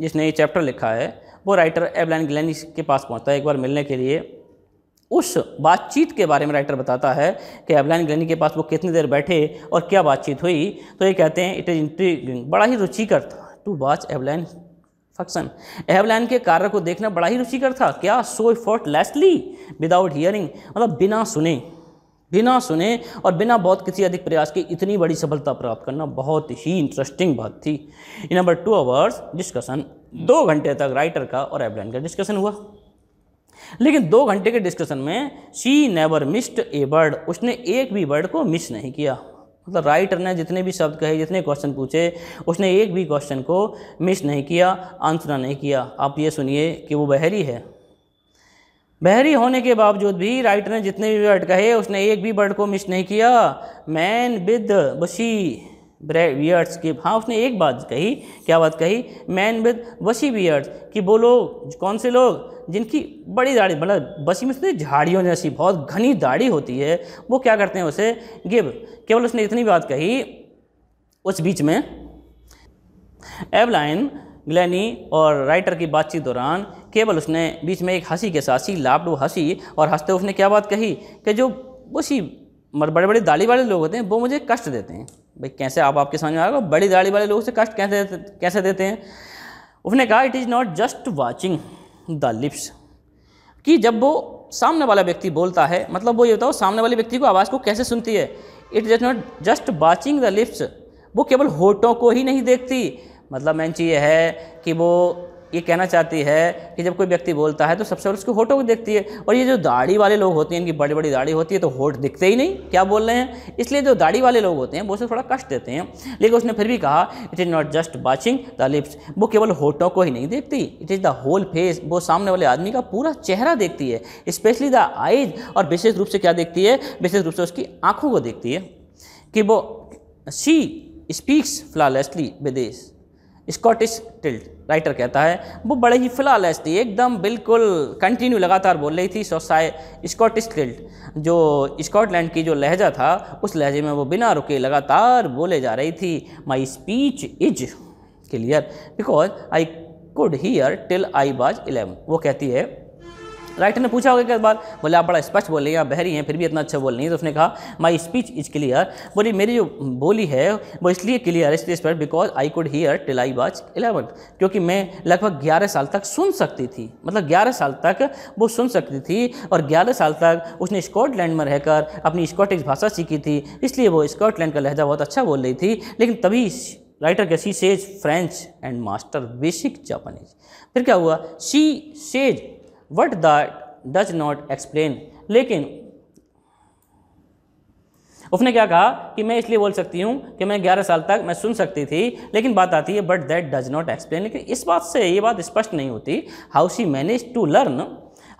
जिसने ये चैप्टर लिखा है वो राइटर एवलाइन ग्लैनिस के पास पहुँचता है एक बार मिलने के लिए उस बातचीत के बारे में राइटर बताता है कि एवलाइन ग्लैनी के पास वो कितनी देर बैठे और क्या बातचीत हुई तो ये कहते हैं इट इज़ इंट्रीगिंग बड़ा ही रुचिकर था to watch Evelyn function Evelyn के कार्य को देखना बड़ा ही रुचिकर था क्या so effortlessly without hearing मतलब बिना सुने बिना सुने और बिना बहुत किसी अधिक प्रयास के इतनी बड़ी सफलता प्राप्त करना बहुत ही इंटरेस्टिंग बात थी in number two hours discussion दो घंटे तक राइटर का और एवलाइन का डिस्कशन हुआ लेकिन दो घंटे के डिस्कशन में she never missed a word उसने एक भी बर्ड को मिस नहीं किया मतलब राइटर ने जितने भी शब्द कहे जितने क्वेश्चन पूछे उसने एक भी क्वेश्चन को मिस नहीं किया आंसर नहीं किया आप ये सुनिए कि वो बहरी है बहरी होने के बावजूद भी राइटर ने जितने भी वर्ड कहे उसने एक भी वर्ड को मिस नहीं किया मैन विद ब्रे वियर्ड्स की हाँ उसने एक बात कही क्या बात कही मैन विद बशी वियर्ड्स कि वो लोग कौन से लोग जिनकी बड़ी दाढ़ी मतलब बसी में झाड़ियों जैसी बहुत घनी दाढ़ी होती है वो क्या करते हैं उसे गिब केवल उसने इतनी बात कही उस बीच में एवलाइन ग्लैनी और राइटर की बातचीत दौरान केवल उसने बीच में एक हंसी के साथ सी लापडू हंसी और हंसते उसने क्या बात कही कि जो उसी मतलब बड़े बड़े दाढ़ी वाले लोग होते हैं वो मुझे कष्ट देते हैं भाई कैसे आप आपके समझ में आएगा बड़ी दाढ़ी वाले लोग से कष्ट कैसे कैसे देते हैं उसने कहा it is not just watching the lips कि जब वो सामने वाला व्यक्ति बोलता है मतलब वो ये बताओ सामने वाले व्यक्ति को आवाज़ को कैसे सुनती है it just not just watching the lips वो केवल होठों को ही नहीं देखती मतलब मैं ये है कि वो ये कहना चाहती है कि जब कोई व्यक्ति बोलता है तो सबसे पहले उसके होठों को देखती है और ये जो दाढ़ी वाले लोग होते हैं इनकी बड़ी बड़ी दाढ़ी होती है तो होठ दिखते ही नहीं क्या बोल रहे हैं इसलिए जो दाढ़ी वाले लोग होते हैं वो उसे थोड़ा कष्ट देते हैं लेकिन उसने फिर भी कहा it is not just watching the lips वो केवल होठों को ही नहीं देखती it is the whole face वो सामने वाले आदमी का पूरा चेहरा देखती है स्पेशली द आइज और विशेष रूप से क्या देखती है विशेष रूप से उसकी आँखों को देखती है कि वो सी स्पीक्स फ्लॉलेसली विदेश स्कॉटिश टिल्ट राइटर कहता है वो बड़े ही फिलहालज थी एकदम बिल्कुल कंटिन्यू लगातार बोल रही थी सोसाइ स्कॉटिश किल्ट जो स्कॉटलैंड की जो लहजा था उस लहजे में वो बिना रुके लगातार बोले जा रही थी my speech is clear because I could hear till I was eleven वो कहती है राइटर ने पूछा होगा कि बार बोले आप बड़ा स्पष्ट बोले आप बहरी हैं फिर भी इतना अच्छा बोल रही हैं तो उसने कहा माई स्पीच इज क्लियर बोली मेरी जो बोली है वो इसलिए क्लियर है इसलिए स्पष्ट because I could hear till I was eleven क्योंकि मैं लगभग ग्यारह साल तक सुन सकती थी मतलब ग्यारह साल तक वो सुन सकती थी और ग्यारह साल तक उसने स्कॉटलैंड में रहकर अपनी स्कॉटिश भाषा सीखी थी इसलिए वो स्कॉटलैंड का लहजा बहुत अच्छा बोल रही थी लेकिन तभी राइटर कैसी says French and master basic Japanese फिर क्या हुआ she says what that does not explain लेकिन उसने क्या कहा कि मैं इसलिए बोल सकती हूँ कि मैं 11 साल तक मैं सुन सकती थी लेकिन बात आती है but that does not explain लेकिन इस बात से ये बात स्पष्ट नहीं होती how she manage to learn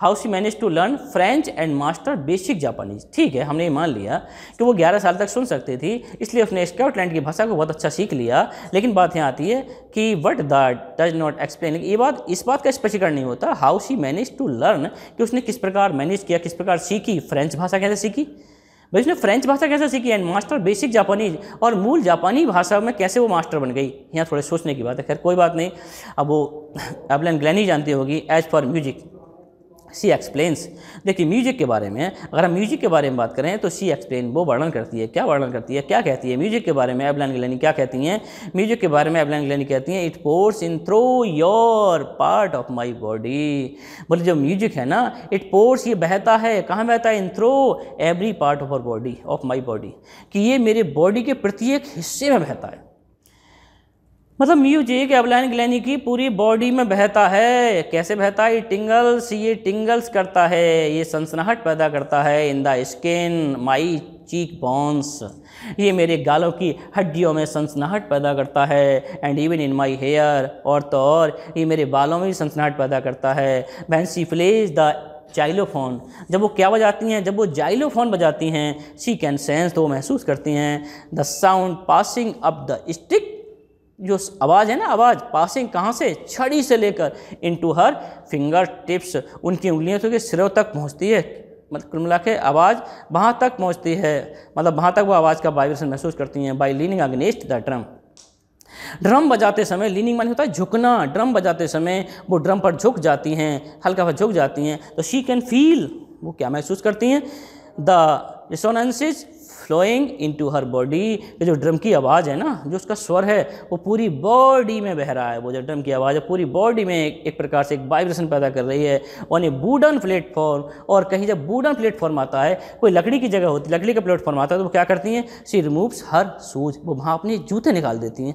how she manage to learn French and master basic Japanese ठीक है हमने ये मान लिया कि वो ग्यारह साल तक सुन सकती थी इसलिए उसने स्कॉटलैंड की भाषा को बहुत अच्छा सीख लिया लेकिन बात यहाँ आती है कि what that does not explain ये बात इस बात का स्पष्टीकरण नहीं होता how she manage to learn कि उसने किस प्रकार मैनेज किया किस प्रकार सीखी फ्रेंच भाषा कैसे सीखी भाई उसने फ्रेंच भाषा कैसे सीखी एंड मास्टर बेसिक जापानीज और मूल जापानी भाषा में कैसे वो मास्टर बन गई यहाँ थोड़े सोचने की बात है खैर कोई बात नहीं अब वो एबलन [laughs] ग्लैनी जानती होगी as for music she explains देखिए म्यूजिक के बारे में अगर हम म्यूजिक के बारे में बात करें तो सी एक्सप्लेन वो वर्णन करती है क्या वर्णन करती है क्या कहती है म्यूजिक के बारे में एबलैन गिलेनी क्या कहती हैं म्यूजिक के बारे में एबलैन ग्लैनी कहती हैं it pours in through your part of my body बोले जो म्यूजिक है ना इट पोर्स ये बहता है कहाँ बहता है in through every part of our body of my body कि ये मेरे बॉडी के प्रत्येक हिस्से में बहता है मतलब म्यूजिक एबलाइन ग्लैनी की पूरी बॉडी में बहता है कैसे बहता है ये टिंगल्स ये टिंगल्स करता है ये सनसनाहट पैदा करता है in the skin my cheekbones ये मेरे गालों की हड्डियों में सनसनाहट पैदा करता है and even in my hair और तो और ये मेरे बालों में भी सनसनाहट पैदा करता है when she plays the xylophone जब वो क्या बजाती हैं जब वो जाइलोफोन बजाती हैं सी कैन सेंस तो वो महसूस करती हैं the sound passing up the stick जो आवाज़ है ना आवाज़ पासिंग कहाँ से छड़ी से लेकर इनटू हर फिंगर टिप्स उनकी उंगलियों तो के सिरों तक पहुँचती है मतलब कुल मिला के आवाज़ वहाँ तक पहुँचती है मतलब वहाँ तक वो आवाज़ का वाइब्रेशन महसूस करती हैं by leaning against the drum drum बजाते समय लीनिंग माने होता है झुकना ड्रम बजाते समय वो ड्रम पर झुक जाती हैं हल्का झुक जाती हैं तो शी कैन फील वो क्या महसूस करती हैं the resonances flowing into her body ये जो ड्रम की आवाज़ है ना जो उसका स्वर है वो पूरी बॉडी में बह रहा है वो जो ड्रम की आवाज़ है पूरी बॉडी में एक, एक प्रकार से एक वाइब्रेशन पैदा कर रही है ऑन ए बूडन प्लेटफॉर्म और कहीं जब बूडन प्लेटफॉर्म आता है कोई लकड़ी की जगह होती लकड़ी का प्लेटफॉर्म आता है तो वो क्या करती हैं सी रिमूव्स हर सूज वो वहाँ अपने जूते निकाल देती हैं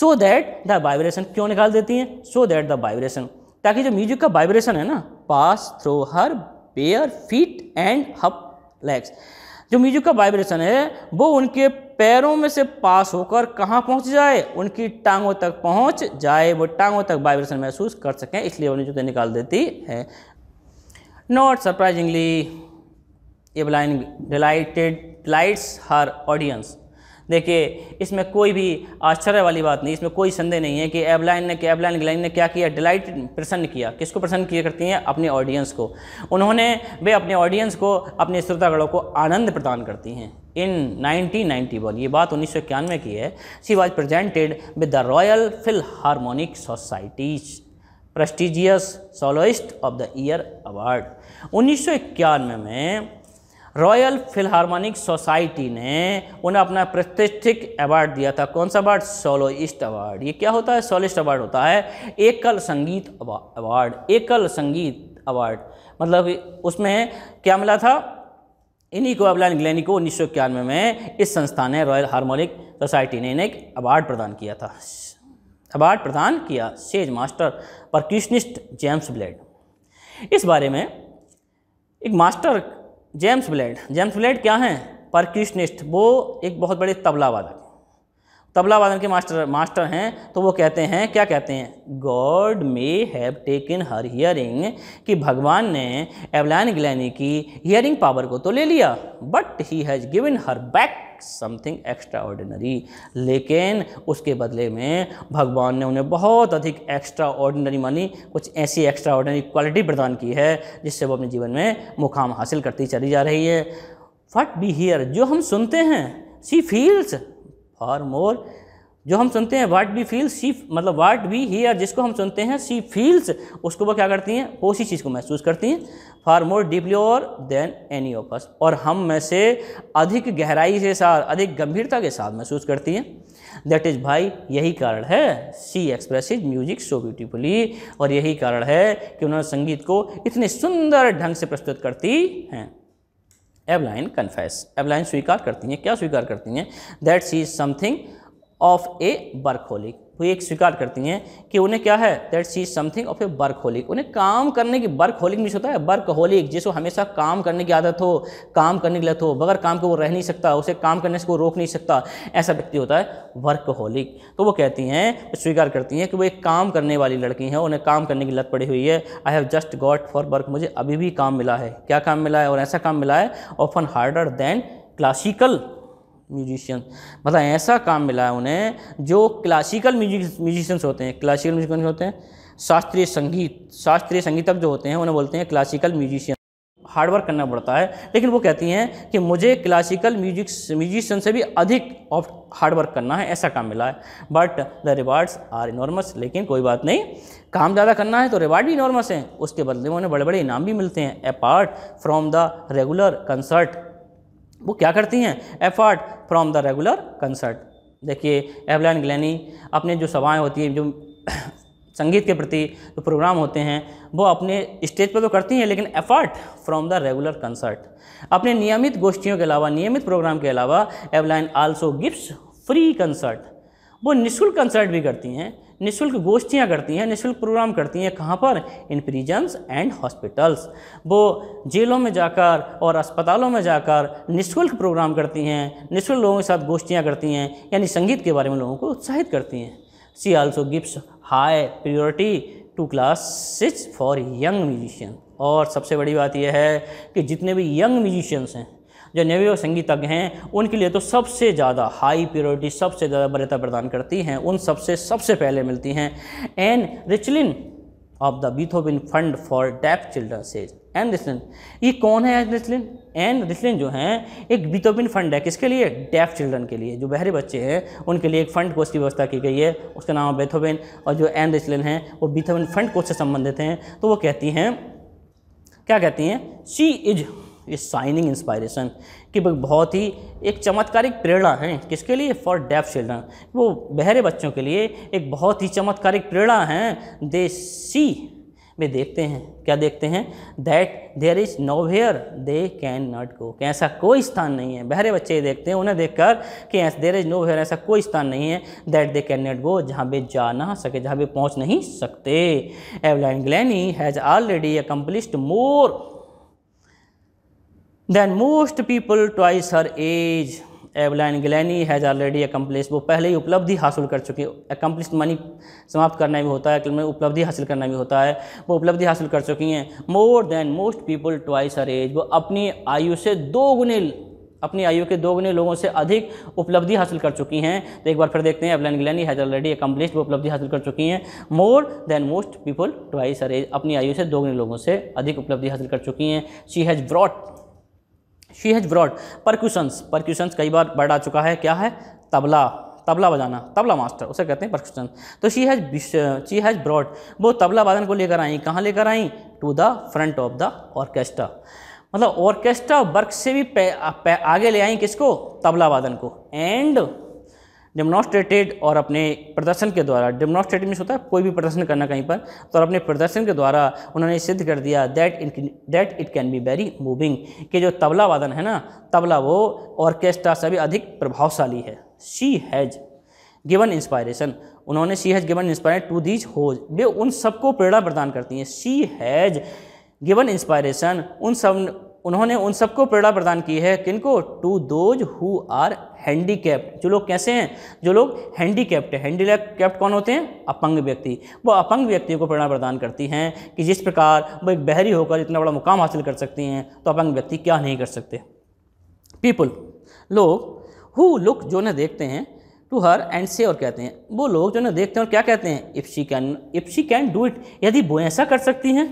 सो दैट द वाइब्रेशन क्यों निकाल देती हैं सो दैट द वाइब्रेशन ताकि जो म्यूजिक का वाइब्रेशन है ना pass through her bare feet and her legs जो म्यूजिक का वाइब्रेशन है वो उनके पैरों में से पास होकर कहाँ पहुँच जाए उनकी टांगों तक पहुँच जाए वो टांगों तक वाइब्रेशन महसूस कर सकें इसलिए उन्हें जूते तो निकाल देती है not surprisingly Evelyn delighted delights her audience देखिए इसमें कोई भी आश्चर्य वाली बात नहीं इसमें कोई संदेह नहीं है कि एबलाइन ने एबलाइन ग्लाइन ने क्या किया डिलाइट प्रसन्न किया किसको प्रसन्न किया करती हैं अपने ऑडियंस को उन्होंने वे अपने ऑडियंस को अपने श्रोतागणों को आनंद प्रदान करती हैं इन 1991 ये बात उन्नीस की है she was presented with the Royal Philharmonic Society's prestigious soloist of the year award उन्नीस में रॉयल फिलहार्मोनिक सोसाइटी ने उन्हें अपना प्रतिष्ठित अवार्ड दिया था कौन सा अवार्ड सोलोइस्ट अवार्ड ये क्या होता है सोलिस्ट अवार्ड होता है एकल संगीत अवार्ड एकल संगीत अवार्ड मतलब उसमें क्या मिला था इन्हीं को अबलान ग्लैनी को उन्नीस में इस संस्था ने रॉयल हारमोनिक सोसाइटी ने इन्हें एक अवार्ड प्रदान किया था अवार्ड प्रदान किया सेज मास्टर पर कृष्णिस्ट जेम्स ब्लेड इस बारे में एक master James Blades James Blades क्या हैं परकृष्णिष्ठ वो एक बहुत बड़े तबला वादक तबला वादन के मास्टर मास्टर हैं तो वो कहते हैं क्या कहते हैं God may have taken her hearing कि भगवान ने एवलाइन ग्लैनी की हियरिंग पावर को तो ले लिया but he has given her back something extraordinary लेकिन उसके बदले में भगवान ने उन्हें बहुत अधिक एक्स्ट्रा ऑर्डिनरी मानी कुछ ऐसी एक्स्ट्रा ऑर्डिनरी क्वालिटी प्रदान की है जिससे वो अपने जीवन में मुकाम हासिल करती चली जा रही है फट बी हियर जो हम सुनते हैं सी फील्स फार मोर जो हम सुनते हैं वाट बी फील्स सी मतलब वाट बी हियर जिसको हम सुनते हैं सी फील्स उसको वो क्या करती हैं वो उसी चीज़ को महसूस करती हैं फार मोर डीपली और देन एनी ओपस और हम में से अधिक गहराई के साथ अधिक गंभीरता के साथ महसूस करती हैं दैट इज़ भाई यही कारण है she express music so beautifully और यही कारण है कि उन्होंने संगीत को इतने सुंदर ढंग से प्रस्तुत करती हैं एवलाइन कन्फेस एवलाइन स्वीकार करती हैं क्या स्वीकार करती हैं that she is something of a holic वो एक स्वीकार करती हैं कि उन्हें क्या है that she something of a workaholic उन्हें काम करने की वर्क होलिक होता है वर्क होलिक जिसको हमेशा काम करने की आदत हो काम करने की लत हो बगैर काम के वो रह नहीं सकता उसे काम करने से वो रोक नहीं सकता ऐसा व्यक्ति होता है वर्क होलिक तो वो कहती हैं स्वीकार करती हैं कि वो एक काम करने वाली लड़की हैं उन्हें काम करने की लत पड़ी हुई है I have just got for work मुझे अभी भी काम मिला है क्या काम मिला है और ऐसा काम मिला है often harder than classical musician मतलब ऐसा काम मिला है उन्हें जो क्लासिकल म्यूजिक म्यूजिशियंस होते हैं क्लासिकल म्यूजिशियंस होते हैं शास्त्रीय संगीत शास्त्रीय संगीतक जो होते हैं उन्हें बोलते हैं क्लासिकल म्यूजिशियन हार्डवर्क करना पड़ता है लेकिन वो कहती हैं कि मुझे क्लासिकल म्यूजिक म्यूजिशियन से भी अधिक ऑफ हार्डवर्क करना है ऐसा काम मिला है but the rewards are enormous लेकिन कोई बात नहीं काम ज़्यादा करना है तो रिवार्ड भी इनॉर्मस हैं उसके बदले में उन्हें बड़े बड़े इनाम भी मिलते हैं apart from the regular concert वो क्या करती हैं effort from the regular concert देखिए एवलाइन ग्लैनी अपने जो सभाएँ होती हैं जो [coughs] संगीत के प्रति जो प्रोग्राम होते हैं वो अपने स्टेज पर तो करती हैं लेकिन effort from the regular concert अपने नियमित गोष्ठियों के अलावा नियमित प्रोग्राम के अलावा Evelyn also gives free concert वो निःशुल्क कंसर्ट भी करती हैं निःशुल्क गोष्ठियाँ करती हैं निःशुल्क प्रोग्राम करती हैं कहाँ पर इन प्रिजन्स एंड हॉस्पिटल्स वो जेलों में जाकर और अस्पतालों में जाकर निःशुल्क प्रोग्राम करती हैं निःशुल्क लोगों के साथ गोष्ठियाँ करती हैं यानी संगीत के बारे में लोगों को उत्साहित करती हैं she also gives high priority to class six for young musician और सबसे बड़ी बात यह है कि जितने भी यंग म्यूजिशियंस हैं जो नैवीय संगीतज्ञ हैं उनके लिए तो सबसे ज़्यादा हाई प्योरिटी सबसे ज़्यादा मर्यादा प्रदान करती हैं उन सबसे सबसे पहले मिलती हैं Ann Richlin of the Beethoven fund for deaf children says Ann Richlin ये कौन है एन रिचलिन एन रिचलिन जो हैं एक बीथोबिन फंड है किसके लिए डेफ चिल्ड्रन के लिए जो बहरे बच्चे हैं उनके लिए एक फंड कोर्स की व्यवस्था की गई है उसका नाम है बेथोबिन और जो एन रिचलिन हैं वो बीथोबिन फंड कोर्स से संबंधित हैं तो वो कहती हैं क्या कहती हैं शी इज ये शाइनिंग इंस्पायरेशन कि बहुत ही एक चमत्कारिक प्रेरणा है किसके लिए फॉर डेफ चिल्ड्रन वो बहरे बच्चों के लिए एक बहुत ही चमत्कारिक प्रेरणा है दे सी वे देखते हैं क्या देखते हैं that there is nowhere they can not go कि ऐसा कोई स्थान नहीं है बहरे बच्चे देखते हैं उन्हें देखकर कि देर इज़ नो वेयर ऐसा कोई स्थान नहीं है that they can not go जहाँ पे जा ना सके जहाँ पे पहुँच नहीं सकते Evelyn Glennie has already accomplished more than most people twice her age Evelyn Glennie has already accomplished वो पहले ही उपलब्धि हासिल कर चुकी है अकम्प्लिस मनी समाप्त करना भी होता है कि उपलब्धि हासिल करना भी होता है वो उपलब्धि हासिल कर चुकी हैं more than most people twice her age वो अपनी आयु से दो गुने अपनी आयु के दोगुने लोगों से अधिक उपलब्धि हासिल कर चुकी हैं तो एक बार फिर देखते हैं Evelyn Glennie has already accomplish वो उपलब्धि हासिल कर चुकी हैं more than most people twice her age अपनी आयु से दोगुने लोगों से अधिक उपलब्धि हासिल कर चुकी हैं she has brought she has brought percussions percussions कई बार बर्ड आ चुका है क्या है तबला तबला बजाना तबला मास्टर उसे कहते हैं परक्यूशन तो she has she has brought वो तबला वादन को लेकर आई कहाँ लेकर आई to the front of the orchestra मतलब ऑर्केस्ट्रा वर्क से भी पे, पे, आगे ले आई किसको तबला वादन को एंड डेमोनॉस्ट्रेटेड और अपने प्रदर्शन के द्वारा डेमोनॉस्ट्रेट मीन्स होता है कोई भी प्रदर्शन करना कहीं पर तो अपने प्रदर्शन के द्वारा उन्होंने सिद्ध कर दिया that that it can be very moving कि जो तबला वादन है ना तबला वो ऑर्केस्ट्रा से भी अधिक प्रभावशाली है शी हैज़ गिवन इंस्पायरेशन उन्होंने she has given inspire to these those वे उन सबको प्रेरणा प्रदान करती हैं शी हैज़ गिवन इंस्पायरेशन उन सब उन्होंने उन सबको प्रेरणा प्रदान की है किनको to those who are handicapped जो लोग कैसे हैं जो लोग हैंडीकैप्ड हैं हैंडीकैप्ड कौन होते हैं अपंग व्यक्ति वो अपंग व्यक्तियों को प्रेरणा प्रदान करती हैं कि जिस प्रकार वो एक बहरी होकर इतना बड़ा मुकाम हासिल कर सकती हैं तो अपंग व्यक्ति क्या नहीं कर सकते पीपल लोग हु लुक जो ना देखते हैं टू हर एंड से और कहते हैं वो लोग जो ना देखते हैं और क्या कहते हैं if she can if she can do it यदि वो ऐसा कर सकती हैं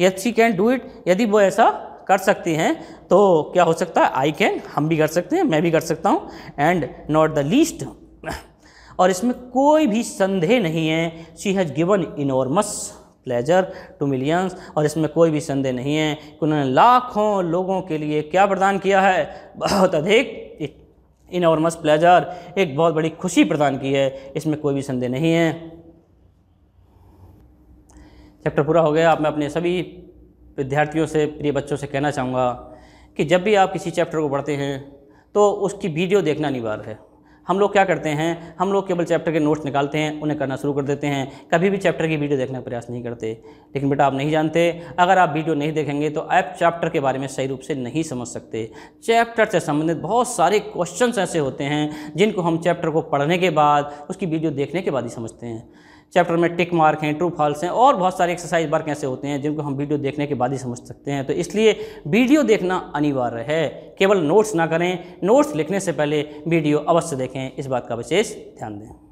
यद शी कैन डू इट यदि वो ऐसा कर सकती हैं तो क्या हो सकता है आई कैन हम भी कर सकते हैं मैं भी कर सकता हूँ एंड नॉट द लीस्ट और इसमें कोई भी संदेह नहीं है she has given enormous pleasure to millions और इसमें कोई भी संदेह नहीं है कि उन्होंने लाखों लोगों के लिए क्या प्रदान किया है बहुत अधिक इनॉर्मस प्लेजर एक बहुत बड़ी खुशी प्रदान की है इसमें कोई भी संदेह नहीं है चैप्टर पूरा हो गया आप मैं अपने सभी विद्यार्थियों से प्रिय बच्चों से कहना चाहूँगा कि जब भी आप किसी चैप्टर को पढ़ते हैं तो उसकी वीडियो देखना अनिवार्य है हम लोग क्या करते हैं हम लोग केवल चैप्टर के नोट्स निकालते हैं उन्हें करना शुरू कर देते हैं कभी भी चैप्टर की वीडियो देखने का प्रयास नहीं करते लेकिन बेटा आप नहीं जानते अगर आप वीडियो नहीं देखेंगे तो आप चैप्टर के बारे में सही रूप से नहीं समझ सकते चैप्टर से संबंधित बहुत सारे क्वेश्चन ऐसे होते हैं जिनको हम चैप्टर को पढ़ने के बाद उसकी वीडियो देखने के बाद ही समझते हैं चैप्टर में टिक मार्क हैं ट्रू फॉल्स हैं और बहुत सारे एक्सरसाइज वर्क ऐसे होते हैं जिनको हम वीडियो देखने के बाद ही समझ सकते हैं तो इसलिए वीडियो देखना अनिवार्य है केवल नोट्स ना करें नोट्स लिखने से पहले वीडियो अवश्य देखें इस बात का विशेष ध्यान दें